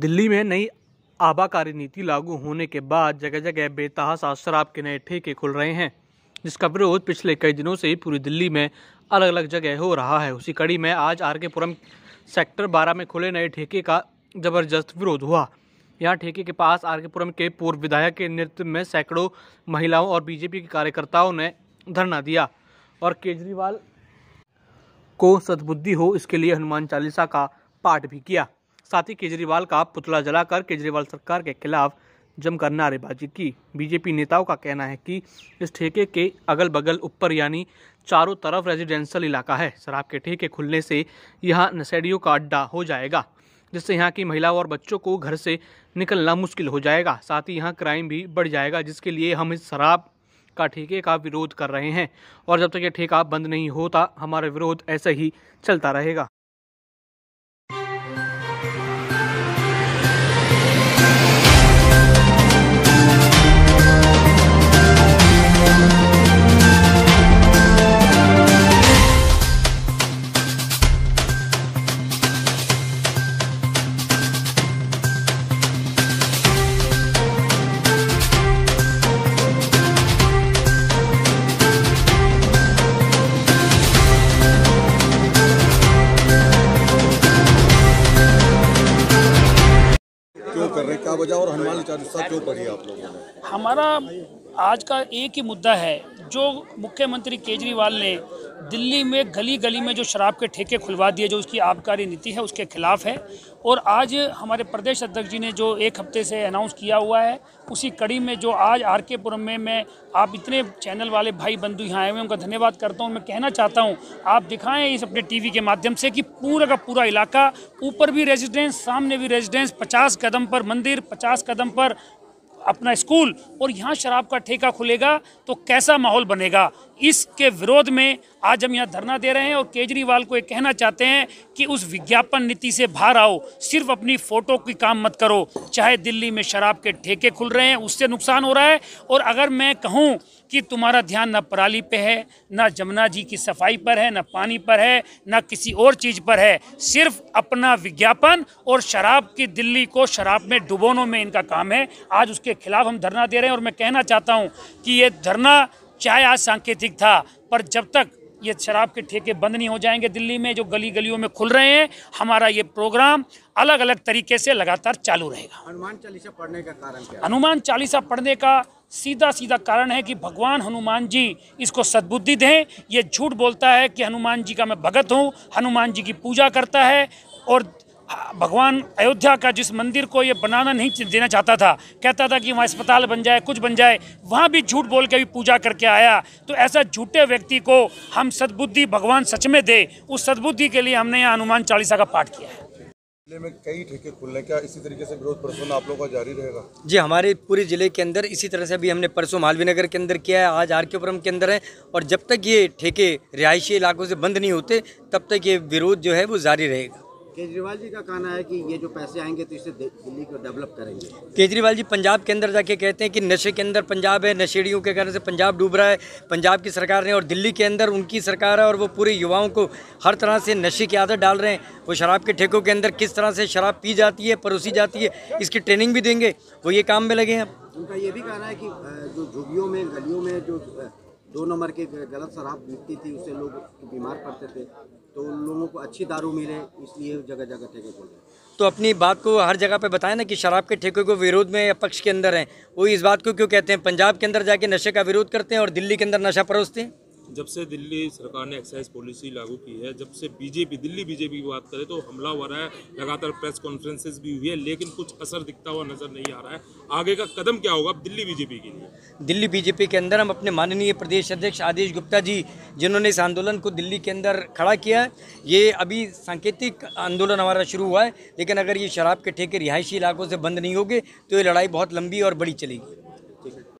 दिल्ली में नई आबाकारी नीति लागू होने के बाद जगह जगह बेतहाशा शराब के नए ठेके खुल रहे हैं जिसका विरोध पिछले कई दिनों से ही पूरी दिल्ली में अलग अलग जगह हो रहा है उसी कड़ी में आज आर के पुरम सेक्टर बारह में खुले नए ठेके का जबरदस्त विरोध हुआ यहाँ ठेके के पास आर के पुरम के पूर्व विधायक के नेतृत्व में सैकड़ों महिलाओं और बीजेपी के कार्यकर्ताओं ने धरना दिया और केजरीवाल को सदबुद्धि हो इसके लिए हनुमान चालीसा का पाठ भी किया साथ ही केजरीवाल का पुतला जलाकर केजरीवाल सरकार के खिलाफ जमकर नारेबाजी की बीजेपी नेताओं का कहना है कि इस ठेके के अगल बगल ऊपर यानी चारों तरफ रेजिडेंशियल इलाका है शराब के ठेके खुलने से यहाँ नशेड़ियों का अड्डा हो जाएगा जिससे यहाँ की महिलाओं और बच्चों को घर से निकलना मुश्किल हो जाएगा साथ ही यहाँ क्राइम भी बढ़ जाएगा जिसके लिए हम इस शराब का ठेके का विरोध कर रहे हैं और जब तक ये ठेका बंद नहीं होता हमारा विरोध ऐसे ही चलता रहेगा क्या वजह और हनुमान चालीसा क्यों पढ़ी आप लोगों ने हमारा आज का एक ही मुद्दा है जो मुख्यमंत्री केजरीवाल ने दिल्ली में गली गली में जो शराब के ठेके खुलवा दिए जो उसकी आबकारी नीति है उसके खिलाफ है और आज हमारे प्रदेश अध्यक्ष जी ने जो एक हफ्ते से अनाउंस किया हुआ है उसी कड़ी में जो आज आर के पुरम में मैं आप इतने चैनल वाले भाई बंधु यहाँ आए हुए उनका धन्यवाद करता हूँ मैं कहना चाहता हूँ आप दिखाएं इस अपने टीवी के माध्यम से कि पूरा का पूरा इलाका ऊपर भी रेजिडेंस सामने भी रेजिडेंस पचास कदम पर मंदिर पचास कदम पर अपना स्कूल और यहाँ शराब का ठेका खुलेगा तो कैसा माहौल बनेगा इसके विरोध में आज हम यहाँ धरना दे रहे हैं और केजरीवाल को ये कहना चाहते हैं कि उस विज्ञापन नीति से बाहर आओ सिर्फ अपनी फ़ोटो की काम मत करो चाहे दिल्ली में शराब के ठेके खुल रहे हैं उससे नुकसान हो रहा है और अगर मैं कहूँ कि तुम्हारा ध्यान ना पराली पे है ना जमुना जी की सफाई पर है ना पानी पर है ना किसी और चीज़ पर है सिर्फ अपना विज्ञापन और शराब की दिल्ली को शराब में डुबोनों में इनका काम है आज उसके खिलाफ हम धरना दे रहे हैं और मैं कहना चाहता हूँ कि ये धरना चाहे आज सांकेतिक था पर जब तक ये शराब के ठेके बंद नहीं हो जाएंगे दिल्ली में जो गली गलियों में खुल रहे हैं हमारा ये प्रोग्राम अलग अलग तरीके से लगातार चालू रहेगा हनुमान चालीसा पढ़ने का कारण क्या हनुमान चालीसा पढ़ने का सीधा सीधा कारण है कि भगवान हनुमान जी इसको सद्बुद्धि दें ये झूठ बोलता है कि हनुमान जी का मैं भगत हूँ हनुमान जी की पूजा करता है और हाँ, भगवान अयोध्या का जिस मंदिर को ये बनाना नहीं देना चाहता था कहता था कि वहाँ अस्पताल बन जाए कुछ बन जाए वहाँ भी झूठ बोल के भी पूजा करके आया तो ऐसा झूठे व्यक्ति को हम सद्बुद्धि भगवान सच में दे उस सद्बुद्धि के लिए हमने यहाँ हनुमान चालीसा का पाठ किया है जिले में कई ठेके खुलने क्या इसी तरीके से विरोध प्रदर्शन आप लोगों का जारी रहेगा जी हमारे पूरे जिले के अंदर इसी तरह से अभी हमने परसों मालवीय नगर के अंदर किया है आज आर केपुरम के अंदर है और जब तक ये ठेके रिहायशी इलाकों से बंद नहीं होते तब तक ये विरोध जो है वो जारी रहेगा केजरीवाल जी का कहना है कि ये जो पैसे आएंगे तो इससे दिल्ली को डेवलप करेंगे केजरीवाल जी पंजाब के अंदर जाके कहते हैं कि नशे के अंदर पंजाब है नशेड़ियों के कारण से पंजाब डूब रहा है पंजाब की सरकार ने और दिल्ली के अंदर उनकी सरकार है और वो पूरे युवाओं को हर तरह से नशे की आदत डाल रहे हैं वो शराब के ठेकों के अंदर किस तरह से शराब पी जाती है परोसी जाती है इसकी ट्रेनिंग भी देंगे वो ये काम में लगे हैं उनका ये भी कहना है कि जो झुगियों में गलियों में जो दो नंबर की गलत शराब बिकती थी उससे लोग बीमार पड़ते थे तो उन लोगों को अच्छी दारू मिले इसलिए जगह जगह ठेके खोल तो अपनी बात को हर जगह पे बताएं ना कि शराब के ठेके को विरोध में पक्ष के अंदर हैं वो इस बात को क्यों कहते हैं पंजाब के अंदर जाके नशे का विरोध करते हैं और दिल्ली के अंदर नशा परोसते हैं जब से दिल्ली सरकार ने एक्साइज पॉलिसी लागू की है जब से बीजेपी दिल्ली बीजेपी की बात करें तो हमला हो रहा है लगातार प्रेस कॉन्फ्रेंसेस भी हुई है लेकिन कुछ असर दिखता हुआ नजर नहीं आ रहा है आगे का कदम क्या होगा दिल्ली बीजेपी के लिए दिल्ली बीजेपी के अंदर हम अपने माननीय प्रदेश अध्यक्ष आदेश गुप्ता जी जिन्होंने इस आंदोलन को दिल्ली के अंदर खड़ा किया है ये अभी सांकेतिक आंदोलन हमारा शुरू हुआ है लेकिन अगर ये शराब के ठेके रिहायशी इलाकों से बंद नहीं होगे तो ये लड़ाई बहुत लंबी और बड़ी चलेगी